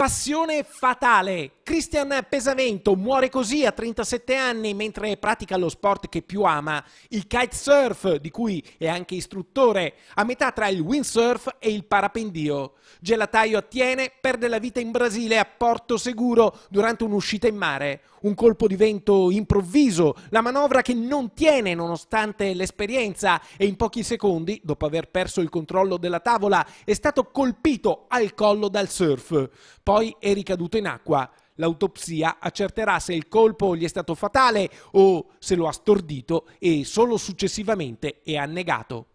Passione fatale. Christian Pesamento muore così a 37 anni mentre pratica lo sport che più ama, il kitesurf, di cui è anche istruttore, a metà tra il windsurf e il parapendio. Gelataio attiene, perde la vita in Brasile a Porto Seguro durante un'uscita in mare. Un colpo di vento improvviso, la manovra che non tiene nonostante l'esperienza e in pochi secondi, dopo aver perso il controllo della tavola, è stato colpito al collo dal surf poi è ricaduto in acqua. L'autopsia accerterà se il colpo gli è stato fatale o se lo ha stordito e solo successivamente è annegato.